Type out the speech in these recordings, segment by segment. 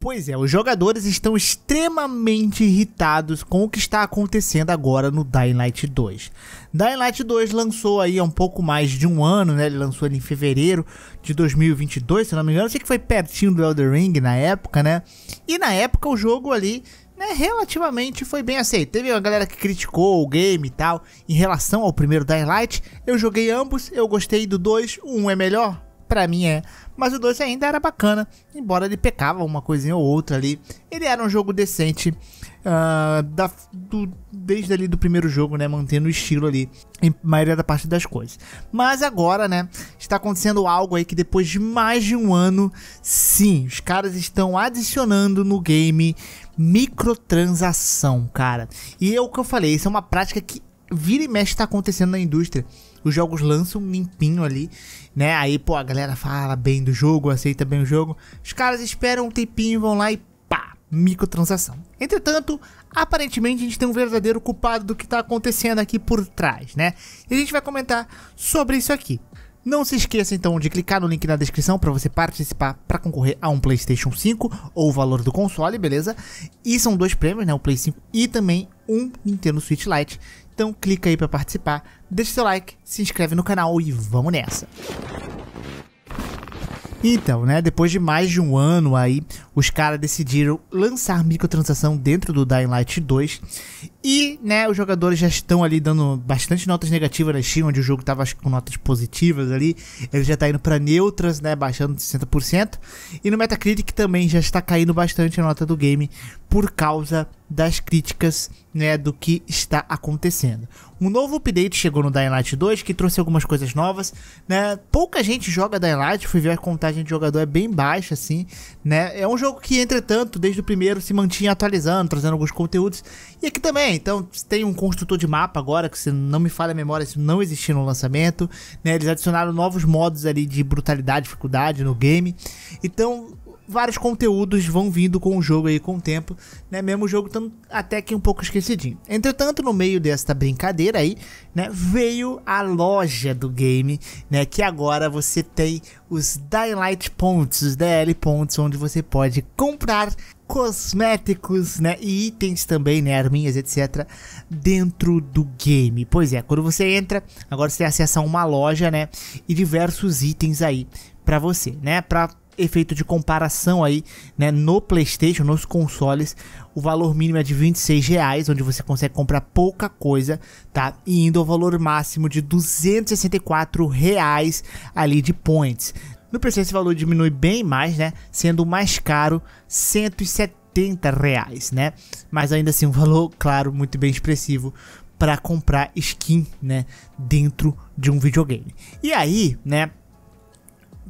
Pois é, os jogadores estão extremamente irritados com o que está acontecendo agora no Dying Light 2. Dying Light 2 lançou aí há um pouco mais de um ano, né? Ele lançou ali em fevereiro de 2022, se não me engano. Eu sei que foi pertinho do Elder Ring na época, né? E na época o jogo ali né, relativamente foi bem aceito. Teve uma galera que criticou o game e tal. Em relação ao primeiro Dying Light, eu joguei ambos, eu gostei do 2, um é melhor, para mim é. Mas o 2 ainda era bacana, embora ele pecava uma coisinha ou outra ali. Ele era um jogo decente, uh, da, do, desde ali do primeiro jogo, né? Mantendo o estilo ali, em maioria da parte das coisas. Mas agora, né? Está acontecendo algo aí que depois de mais de um ano, sim, os caras estão adicionando no game microtransação, cara. E é o que eu falei, isso é uma prática que vira e mexe está acontecendo na indústria os jogos lançam limpinho ali, né? Aí, pô, a galera fala bem do jogo, aceita bem o jogo. Os caras esperam um tempinho, vão lá e pá, microtransação. Entretanto, aparentemente a gente tem um verdadeiro culpado do que está acontecendo aqui por trás, né? E a gente vai comentar sobre isso aqui. Não se esqueça então de clicar no link na descrição para você participar para concorrer a um PlayStation 5 ou o valor do console, beleza? E são dois prêmios, né? O Play 5 e também um Nintendo Switch Lite. Então clica aí para participar, deixa seu like, se inscreve no canal e vamos nessa. Então, né, depois de mais de um ano aí, os caras decidiram lançar microtransação dentro do Dying Light 2 e, né, os jogadores já estão ali dando bastante notas negativas na Steam, onde o jogo estava com notas positivas ali. Ele já tá indo para neutras, né, baixando 60%. E no Metacritic também já está caindo bastante a nota do game por causa das críticas, né, do que está acontecendo. Um novo update chegou no Dying Light 2 que trouxe algumas coisas novas, né? Pouca gente joga Dying Light, fui ver a contagem de jogador é bem baixa assim, né? É um jogo que entretanto, desde o primeiro se mantinha atualizando, trazendo alguns conteúdos. E aqui também então, tem um construtor de mapa agora, que se não me falha a memória, isso não existia no lançamento, né? Eles adicionaram novos modos ali de brutalidade, dificuldade no game. Então, vários conteúdos vão vindo com o jogo aí com o tempo, né? Mesmo o jogo estando até que um pouco esquecidinho. Entretanto, no meio desta brincadeira aí, né, veio a loja do game, né, que agora você tem os Daylight Points, os DL Points, onde você pode comprar cosméticos, né, e itens também, né, arminhas, etc, dentro do game. Pois é, quando você entra, agora você tem acesso a uma loja, né, e diversos itens aí para você, né, para efeito de comparação aí, né, no PlayStation, nos consoles, o valor mínimo é de 26 reais, onde você consegue comprar pouca coisa, tá? E indo ao valor máximo de 264 reais ali de points, no PC esse valor diminui bem mais, né? Sendo o mais caro 170 reais, né? Mas ainda assim um valor, claro, muito bem expressivo para comprar skin, né, dentro de um videogame. E aí, né,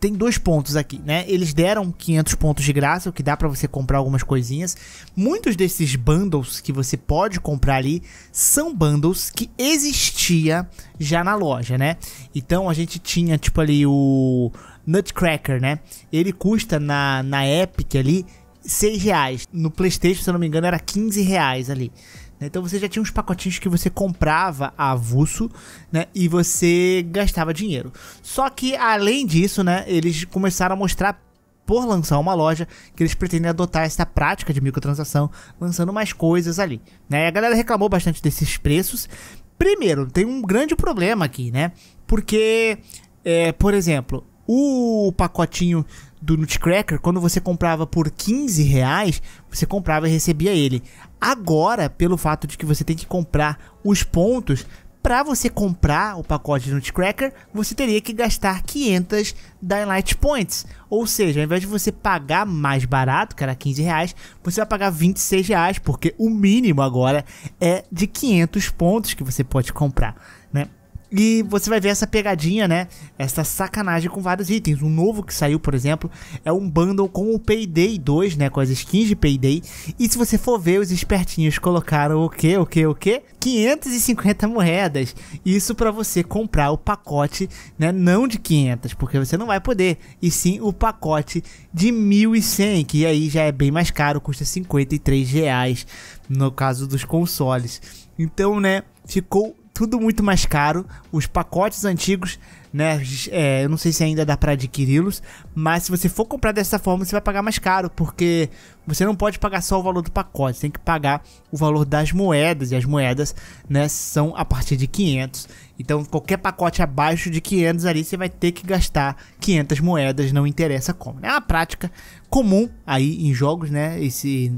tem dois pontos aqui, né? Eles deram 500 pontos de graça, o que dá para você comprar algumas coisinhas. Muitos desses bundles que você pode comprar ali são bundles que existia já na loja, né? Então a gente tinha tipo ali o Nutcracker, né? Ele custa na, na Epic ali 6 reais. No Playstation, se eu não me engano, era 15 reais ali. Né? Então você já tinha uns pacotinhos que você comprava avulso, né? E você gastava dinheiro. Só que além disso, né? Eles começaram a mostrar por lançar uma loja que eles pretendem adotar essa prática de microtransação, lançando mais coisas ali. Né? E a galera reclamou bastante desses preços. Primeiro, tem um grande problema aqui, né? Porque, é, por exemplo, o pacotinho do Nutcracker, quando você comprava por 15 reais, você comprava e recebia ele. Agora, pelo fato de que você tem que comprar os pontos, para você comprar o pacote de Nutcracker, você teria que gastar 500 Daylight Points. Ou seja, ao invés de você pagar mais barato, que era 15 reais, você vai pagar 26 reais, porque o mínimo agora é de 500 pontos que você pode comprar, né? E você vai ver essa pegadinha, né? Essa sacanagem com vários itens. Um novo que saiu, por exemplo, é um bundle com o Payday 2, né? Com as skins de Payday. E se você for ver, os espertinhos colocaram o quê? O quê? O quê? 550 moedas. Isso para você comprar o pacote, né? Não de 500, porque você não vai poder. E sim o pacote de 1100, que aí já é bem mais caro, custa 53 reais no caso dos consoles. Então, né? Ficou tudo muito mais caro. Os pacotes antigos, né? É, eu não sei se ainda dá para adquiri-los, mas se você for comprar dessa forma, você vai pagar mais caro, porque você não pode pagar só o valor do pacote, você tem que pagar o valor das moedas, e as moedas, né, são a partir de 500. Então, qualquer pacote abaixo de 500 ali, você vai ter que gastar 500 moedas, não interessa como. É uma prática comum aí em jogos, né? Esse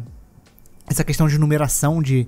essa questão de numeração de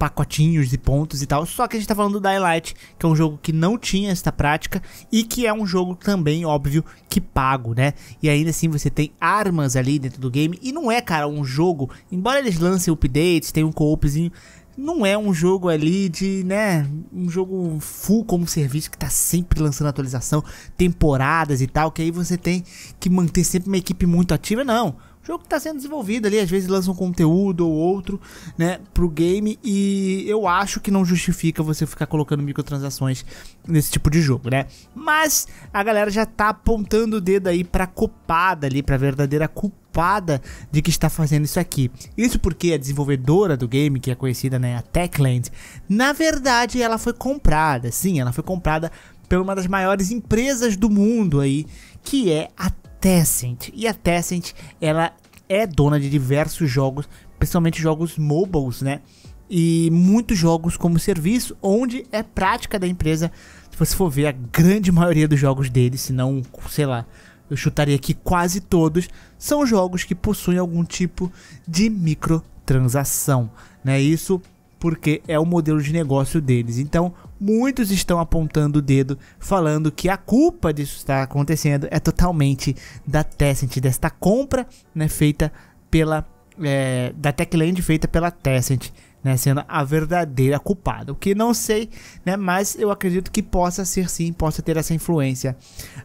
pacotinhos e pontos e tal. Só que a gente tá falando do Daylight, que é um jogo que não tinha esta prática e que é um jogo também, óbvio, que pago, né? E ainda assim você tem armas ali dentro do game. E não é, cara, um jogo, embora eles lancem updates, tem um co-opzinho, não é um jogo ali de, né, um jogo full como serviço que tá sempre lançando atualização, temporadas e tal, que aí você tem que manter sempre uma equipe muito ativa, não. Jogo que está sendo desenvolvido ali, às vezes lança um conteúdo ou outro, né, pro game e eu acho que não justifica você ficar colocando microtransações nesse tipo de jogo, né? Mas a galera já tá apontando o dedo aí a copada ali, a verdadeira culpada de que está fazendo isso aqui. Isso porque a desenvolvedora do game, que é conhecida, né, a Techland, na verdade ela foi comprada, sim, ela foi comprada por uma das maiores empresas do mundo aí, que é a Tencent. E a Tencent, ela é dona de diversos jogos, principalmente jogos mobiles, né? E muitos jogos como serviço, onde é prática da empresa, se você for ver a grande maioria dos jogos deles, se não, sei lá, eu chutaria que quase todos, são jogos que possuem algum tipo de microtransação, né? Isso porque é o modelo de negócio deles. Então, muitos estão apontando o dedo, falando que a culpa disso está acontecendo é totalmente da Tencent, desta compra né, feita pela é, da Techland feita pela Tencent, né, sendo a verdadeira culpada. O que não sei, né, mas eu acredito que possa ser sim, possa ter essa influência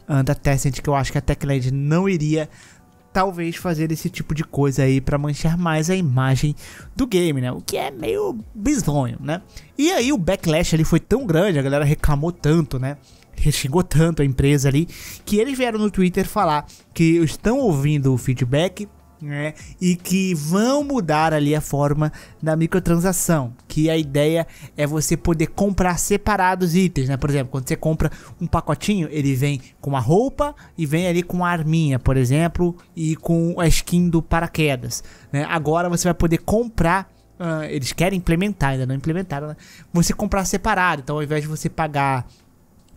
uh, da Tencent, que eu acho que a Techland não iria talvez fazer esse tipo de coisa aí para manchar mais a imagem do game, né? O que é meio bizonho, né? E aí o backlash ali foi tão grande, a galera reclamou tanto, né? xingou tanto a empresa ali, que eles vieram no Twitter falar que estão ouvindo o feedback né? E que vão mudar ali a forma da microtransação, que a ideia é você poder comprar separados itens, né? Por exemplo, quando você compra um pacotinho, ele vem com a roupa e vem ali com a arminha, por exemplo, e com a skin do paraquedas, né? Agora você vai poder comprar uh, eles querem implementar, ainda não implementaram, né? Você comprar separado, então ao invés de você pagar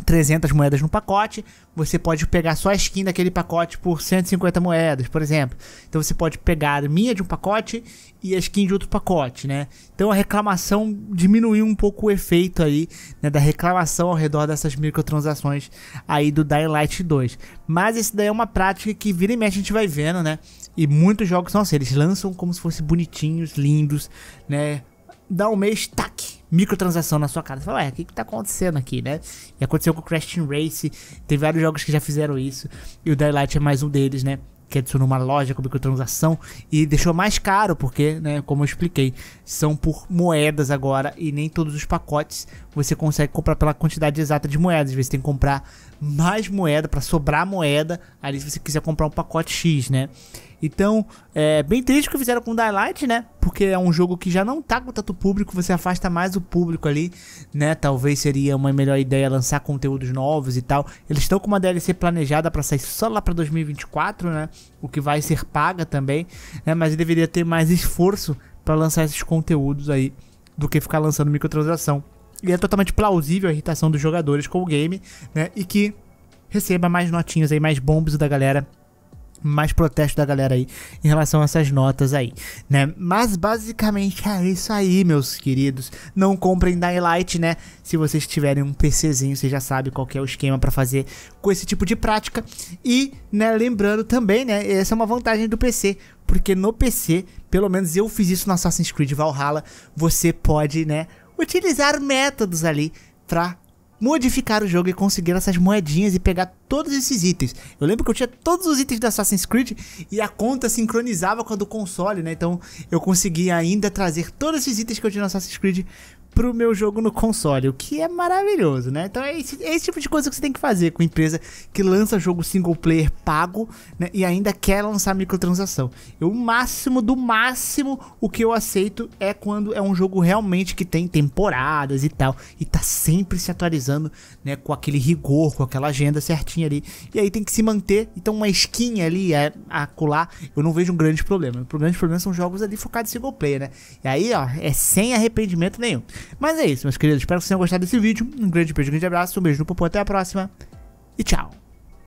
300 moedas no pacote, você pode pegar só a skin daquele pacote por 150 moedas, por exemplo. Então você pode pegar a minha de um pacote e a skin de outro pacote, né? Então a reclamação diminuiu um pouco o efeito aí, né, da reclamação ao redor dessas microtransações aí do Dying Light 2. Mas isso daí é uma prática que vira e mexe a gente vai vendo, né? E muitos jogos são assim, eles lançam como se fossem bonitinhos, lindos, né? dá um mês, tac, microtransação na sua cara. Você fala, ué, o que, que tá acontecendo aqui, né? E aconteceu com o Crash Team Race, tem vários jogos que já fizeram isso, e o Daylight é mais um deles, né? Que adicionou uma loja com microtransação e deixou mais caro, porque, né, como eu expliquei, são por moedas agora e nem todos os pacotes você consegue comprar pela quantidade exata de moedas. Às vezes tem que comprar mais moeda para sobrar moeda ali se você quiser comprar um pacote X, né? Então, é bem triste o que fizeram com o Daylight, né? Porque é um jogo que já não tá com tanto público, você afasta mais o público ali, né? Talvez seria uma melhor ideia lançar conteúdos novos e tal. Eles estão com uma DLC planejada para sair só lá para 2024, né? O que vai ser paga também, né? Mas deveria ter mais esforço para lançar esses conteúdos aí do que ficar lançando microtransação. E é totalmente plausível a irritação dos jogadores com o game, né? E que receba mais notinhas aí, mais bombos da galera mais protesto da galera aí em relação a essas notas aí, né? Mas basicamente é isso aí, meus queridos. Não comprem Daylight, né? Se vocês tiverem um PCzinho, você já sabe qual é o esquema para fazer com esse tipo de prática. E, né, lembrando também, né, essa é uma vantagem do PC, porque no PC, pelo menos eu fiz isso no Assassin's Creed Valhalla, você pode, né, utilizar métodos ali para modificar o jogo e conseguir essas moedinhas e pegar todos esses itens. Eu lembro que eu tinha todos os itens do Assassin's Creed e a conta sincronizava com a do console, né? Então eu conseguia ainda trazer todos esses itens que eu tinha no Assassin's Creed pro meu jogo no console, o que é maravilhoso, né? Então é esse, é esse tipo de coisa que você tem que fazer com empresa que lança jogo single player pago né, e ainda quer lançar microtransação. Eu, o máximo do máximo, o que eu aceito é quando é um jogo realmente que tem temporadas e tal, e tá sempre se atualizando, né, com aquele rigor, com aquela agenda certinha ali. E aí tem que se manter, então uma skin ali a, é, a colar, eu não vejo um grande problema. O grande problema são jogos ali focados em single player, né? E aí, ó, é sem arrependimento nenhum. Mas é isso, meus queridos. Espero que vocês tenham gostado desse vídeo. Um grande beijo, um grande abraço. Um beijo no popô. Até a próxima. E tchau.